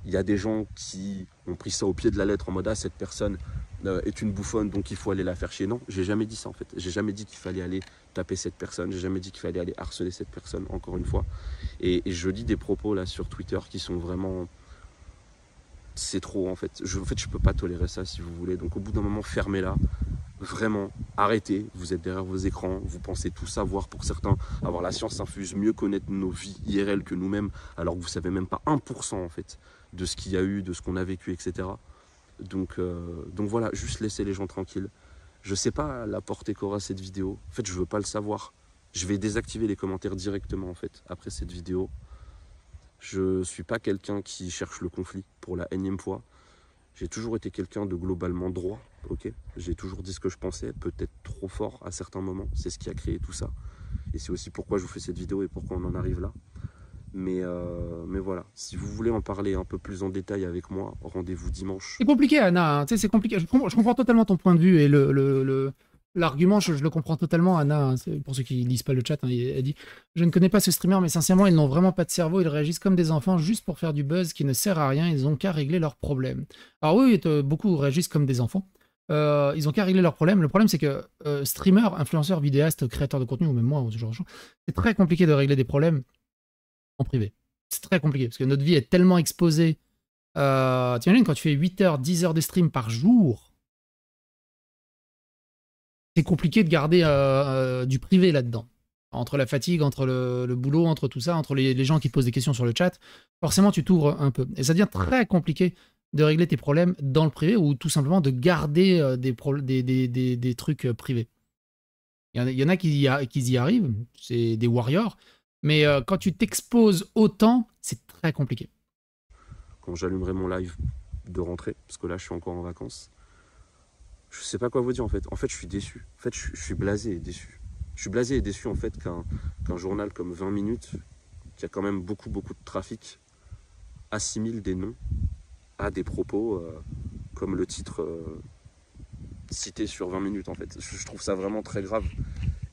il y a des gens qui ont pris ça au pied de la lettre en mode ah, cette personne euh, est une bouffonne donc il faut aller la faire chier. Non, j'ai jamais dit ça en fait. J'ai jamais dit qu'il fallait aller taper cette personne. J'ai jamais dit qu'il fallait aller harceler cette personne, encore une fois. Et, je lis des propos là sur Twitter qui sont vraiment c'est trop en fait. Je, en fait, je peux pas tolérer ça si vous voulez. Donc au bout d'un moment, fermez-la. Vraiment, arrêtez. Vous êtes derrière vos écrans, vous pensez tout savoir pour certains, avoir la science infuse, mieux connaître nos vies IRL que nous-mêmes, alors que vous savez même pas 1% en fait de ce qu'il y a eu, de ce qu'on a vécu, etc. Donc, euh, donc voilà, juste laissez les gens tranquilles. Je sais pas la portée qu'aura cette vidéo. En fait, je veux pas le savoir. Je vais désactiver les commentaires directement en fait après cette vidéo. Je suis pas quelqu'un qui cherche le conflit pour la énième fois. J'ai toujours été quelqu'un de globalement droit, ok J'ai toujours dit ce que je pensais, peut-être trop fort à certains moments. C'est ce qui a créé tout ça. Et c'est aussi pourquoi je vous fais cette vidéo et pourquoi on en arrive là. Mais, euh, mais voilà, si vous voulez en parler un peu plus en détail avec moi, rendez-vous dimanche. C'est compliqué, Anna, hein. c'est compliqué. Je comprends, je comprends, totalement ton point de vue et le l'argument, je, le comprends totalement, Anna, hein, pour ceux qui ne lisent pas le chat, elle hein, dit « Je ne connais pas ce streamer, mais sincèrement, ils n'ont vraiment pas de cerveau, ils réagissent comme des enfants juste pour faire du buzz qui ne sert à rien, ils n'ont qu'à régler leurs problèmes. » Alors oui, euh, beaucoup réagissent comme des enfants, euh, ils n'ont qu'à régler leurs problèmes. Le problème, c'est que euh, streamer, influenceur, vidéaste, créateur de contenu, ou même moi, c'est très compliqué de régler des problèmes en privé. C'est très compliqué, parce que notre vie est tellement exposée. Euh, tu quand tu fais 8 heures, 10 heures de stream par jour c'est compliqué de garder euh, euh, du privé là-dedans. Entre la fatigue, entre le, boulot, entre tout ça, entre les, gens qui te posent des questions sur le chat, forcément tu t'ouvres un peu. Et ça devient très compliqué de régler tes problèmes dans le privé ou tout simplement de garder euh, des, trucs privés. Il y, en a qui y, a, qui y arrivent, c'est des warriors, mais quand tu t'exposes autant, c'est très compliqué. Quand j'allumerai mon live de rentrée, parce que là je suis encore en vacances, je sais pas quoi vous dire en fait. En fait, je suis déçu. En fait, je, suis blasé et déçu. Je suis blasé et déçu en fait qu'un journal comme 20 minutes, qui a quand même beaucoup beaucoup de trafic, assimile des noms à des propos euh, comme le titre euh, cité sur 20 minutes en fait. Je, trouve ça vraiment très grave.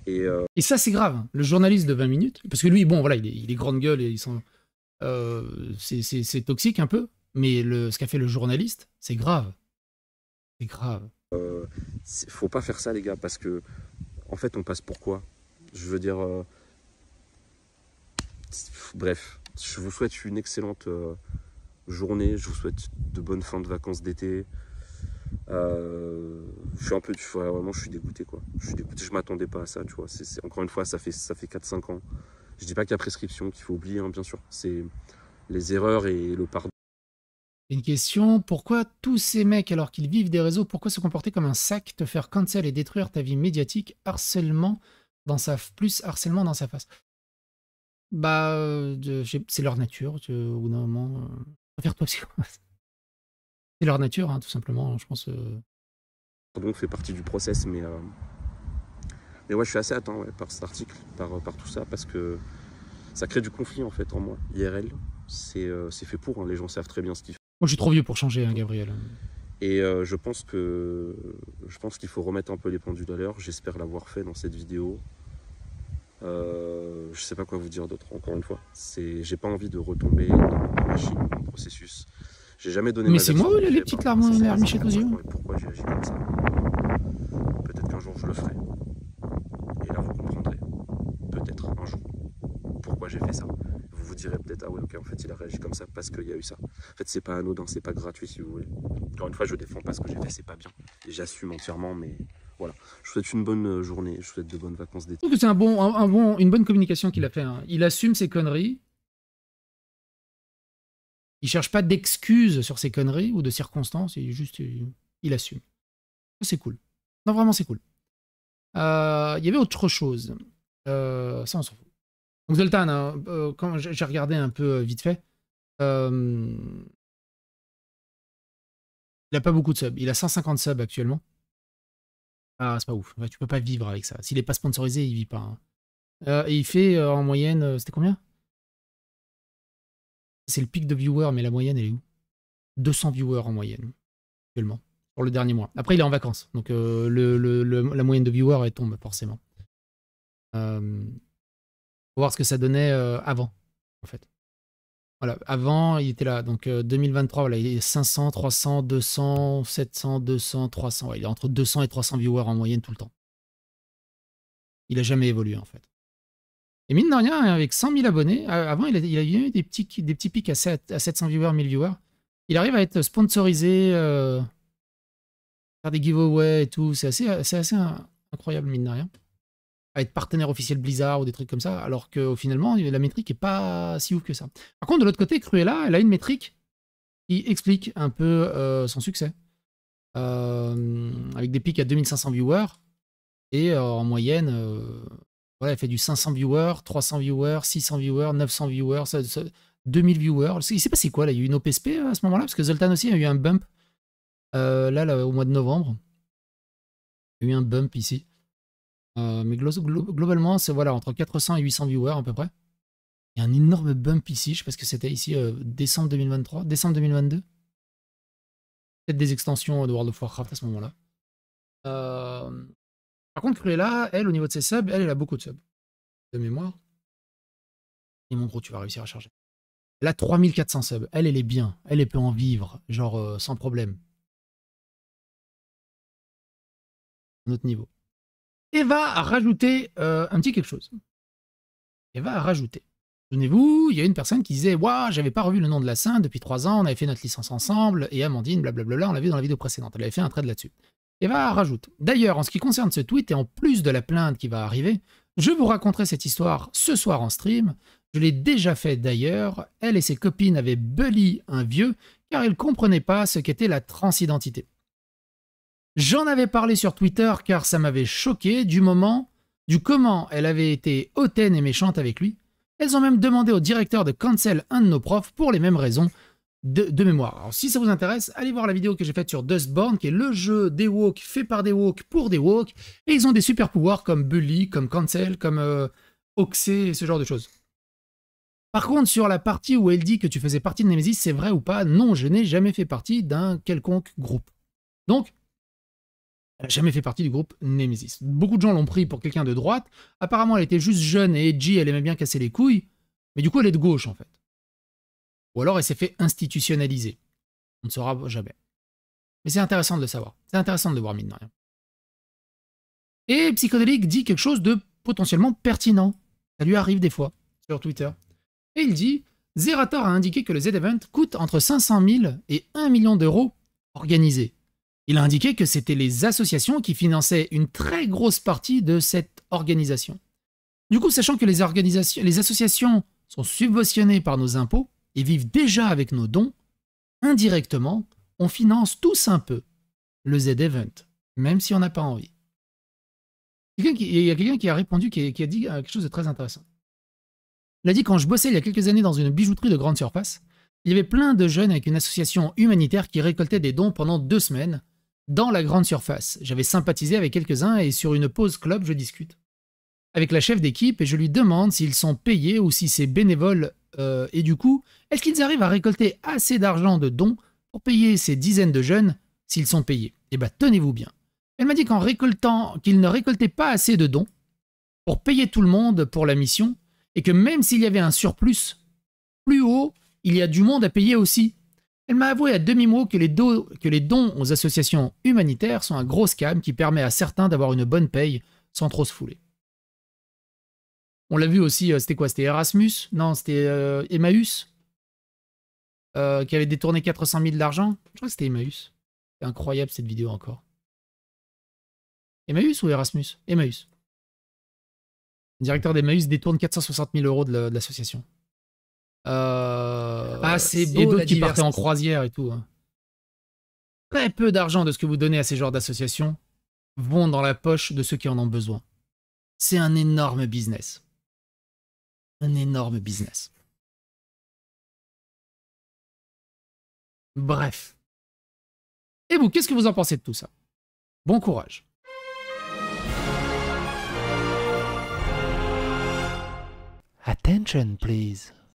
Et, euh, ça c'est grave, hein. le journaliste de 20 minutes, parce que lui, bon voilà, il est, grande gueule et c'est toxique un peu, mais le, ce qu'a fait le journaliste, c'est grave. C'est grave ne faut pas faire ça, les gars, parce que en fait, on passe pourquoi Je veux dire, euh, bref, je vous souhaite une excellente euh, journée. Je vous souhaite de bonnes fins de vacances d'été. Euh, je suis un peu, vraiment, je suis dégoûté, quoi. Je suis dégoûté, je m'attendais pas à ça, tu vois. encore une fois, ça fait, ça fait 4-5 ans. Je dis pas qu'il y a prescription, qu'il faut oublier, hein, bien sûr. C'est les erreurs et le pardon. Une question, pourquoi tous ces mecs, alors qu'ils vivent des réseaux, pourquoi se comporter comme un sac, te faire cancel et détruire ta vie médiatique, harcèlement dans sa, plus harcèlement dans sa face Bah, euh, c'est leur nature, au bout d'un moment. Euh, toi c'est leur nature, hein, tout simplement, je pense. Euh... fait partie du process, mais. Euh, mais ouais, je suis assez atteint par cet article, par, par tout ça, parce que ça crée du conflit en fait en moi. IRL, c'est fait pour, hein, les gens savent très bien ce qu'ils font. Moi, je suis trop vieux pour changer, hein, Gabriel. Et euh, je pense que je pense qu'il faut remettre un peu les pendules à l'heure. J'espère l'avoir fait dans cette vidéo. Euh, je ne sais pas quoi vous dire d'autre. Encore une fois, c'est j'ai pas envie de retomber dans la machine, dans le processus. J'ai jamais donné. Mais c'est moi les, petites larmes en l'air, euh, Michel Pourquoi j'ai agi comme ça Peut-être qu'un jour je le ferai. Et là vous comprendrez. Peut-être un jour. Pourquoi j'ai fait ça vous direz peut-être, ah ouais, ok, en fait, il a réagi comme ça parce qu'il y a eu ça. En fait, c'est pas anodin, c'est pas gratuit, si vous voulez. Encore une fois, je défends pas ce que j'ai fait, c'est pas bien. j'assume entièrement, mais voilà. Je vous souhaite une bonne euh, journée, je vous souhaite de bonnes vacances d'été. C'est un bon, un, bon, une bonne communication qu'il a fait. Hein. Il assume ses conneries. Il cherche pas d'excuses sur ses conneries ou de circonstances, il juste, il, assume. C'est cool. Non, vraiment, c'est cool. Euh, il y avait autre chose. Euh, ça, on s'en fout. Donc Zoltan, hein, euh, quand j'ai regardé un peu euh, vite fait, euh, il n'a pas beaucoup de subs. Il a 150 subs actuellement. Ah, c'est pas ouf. Tu tu peux pas vivre avec ça. S'il n'est pas sponsorisé, il vit pas. Hein. et il fait en moyenne, c'était combien C'est le pic de viewers, mais la moyenne, elle est où 200 viewers en moyenne actuellement pour le dernier mois. Après, il est en vacances, donc le, la moyenne de viewers elle tombe forcément voir ce que ça donnait euh, avant, en fait. Voilà, avant, il était là. Donc 2023, euh, voilà, il est 500, 300, 200, 700, 200, 300. il est entre 200 et 300 viewers en moyenne tout le temps. Il n'a jamais évolué, en fait. Et mine de rien, avec 100 000 abonnés, euh, avant, il a, il a eu des petits, des petits pics à, 7, à 700 viewers, 1000 viewers. Il arrive à être sponsorisé, euh, faire des giveaways et tout. C'est assez, assez incroyable, mine de rien à être partenaire officiel Blizzard ou des trucs comme ça, alors que euh, finalement, la métrique est pas si ouf que ça. Par contre, de l'autre côté, Cruella, elle a une métrique qui explique un peu euh, son succès. Euh, avec des pics à 2500 viewers, et en moyenne, voilà, elle fait du 500 viewers, 300 viewers, 600 viewers, 900 viewers, 2000 viewers. Il s'est passé quoi là Il y a eu une OPSP à ce moment-là Parce que Zoltan aussi a eu un bump, là, là, au mois de novembre. Il y a eu un bump ici. Euh, mais globalement, c'est voilà, entre 400 et 800 viewers à peu près. Il y a un énorme bump ici, je pense que c'était ici, euh, décembre 2023, décembre 2022. Peut-être des extensions de World of Warcraft à ce moment-là. Euh, par contre, Cruella, elle, au niveau de ses subs, elle, elle a beaucoup de subs. De mémoire. Et mon gros, tu vas réussir à charger. Elle a 3400 subs. Elle, elle est bien. Elle, elle peut en vivre, genre, sans problème. Un autre niveau. Eva va rajouter euh, un petit quelque chose. Eva va rajouter Souvenez-vous, il y a une personne qui disait Waouh, j'avais pas revu le nom de la sainte depuis trois ans, on avait fait notre licence ensemble, et Amandine, blablabla, on l'a vu dans la vidéo précédente. Elle avait fait un trait là-dessus. Eva rajoute D'ailleurs, en ce qui concerne ce tweet, et en plus de la plainte qui va arriver, je vous raconterai cette histoire ce soir en stream. Je l'ai déjà fait d'ailleurs. Elle et ses copines avaient bully un vieux car ils comprenaient pas ce qu'était la transidentité. J'en avais parlé sur Twitter car ça m'avait choqué du moment, du comment elle avait été hautaine et méchante avec lui. Elles ont même demandé au directeur de Cancel, un de nos profs, pour les mêmes raisons de, mémoire. Alors si ça vous intéresse, allez voir la vidéo que j'ai faite sur Dustborn, qui est le jeu des Wok, fait par des Wok, pour des Wok, et ils ont des super pouvoirs comme Bully, comme Cancel, comme euh, Oxé, ce genre de choses. Par contre, sur la partie où elle dit que tu faisais partie de Nemesis, c'est vrai ou pas Non, je n'ai jamais fait partie d'un quelconque groupe. Donc, elle n'a jamais fait partie du groupe Nemesis. Beaucoup de gens l'ont pris pour quelqu'un de droite. Apparemment, elle était juste jeune et edgy, elle aimait bien casser les couilles. Mais du coup, elle est de gauche, en fait. Ou alors, elle s'est fait institutionnaliser. On ne saura jamais. Mais c'est intéressant de le savoir. C'est intéressant de voir, mine de rien. Et Psychodélique dit quelque chose de potentiellement pertinent. Ça lui arrive des fois, sur Twitter. Et il dit Zerator a indiqué que le Z-Event coûte entre 500 000 et 1 million d'euros organisés. Il a indiqué que c'était les associations qui finançaient une très grosse partie de cette organisation. Du coup, sachant que les, associations sont subventionnées par nos impôts et vivent déjà avec nos dons, indirectement, on finance tous un peu le Z-Event, même si on n'a pas envie. Il y a quelqu'un qui a répondu, qui, a dit euh, quelque chose de très intéressant. Il a dit quand je bossais il y a quelques années dans une bijouterie de grande surface, il y avait plein de jeunes avec une association humanitaire qui récoltait des dons pendant deux semaines dans la grande surface. J'avais sympathisé avec quelques-uns et sur une pause club, je discute avec la chef d'équipe et je lui demande s'ils sont payés ou si c'est bénévole. Euh, et du coup, est-ce qu'ils arrivent à récolter assez d'argent de dons pour payer ces dizaines de jeunes s'ils sont payés Eh bien, tenez-vous bien. Elle m'a dit qu'en récoltant, qu'ils ne récoltaient pas assez de dons pour payer tout le monde pour la mission et que même s'il y avait un surplus, plus haut, il y a du monde à payer aussi. Elle m'a avoué à demi-mot que, les dons aux associations humanitaires sont un gros scam qui permet à certains d'avoir une bonne paye sans trop se fouler. On l'a vu aussi, euh, c'était quoi C'était Erasmus Non, c'était euh, Emmaüs euh, Qui avait détourné 400 000 d'argent Je crois que c'était Emmaüs. C'est incroyable cette vidéo encore. Emmaüs ou Erasmus Emmaüs. Le directeur d'Emmaüs détourne 460 000 euros de l'association. Euh, ah, c'est Et d'autres qui partaient en croisière et tout. Hein. Très peu d'argent de ce que vous donnez à ces genres d'associations vont dans la poche de ceux qui en ont besoin. C'est un énorme business. Un énorme business. Bref. Et vous, qu'est-ce que vous en pensez de tout ça Bon courage. Attention, please.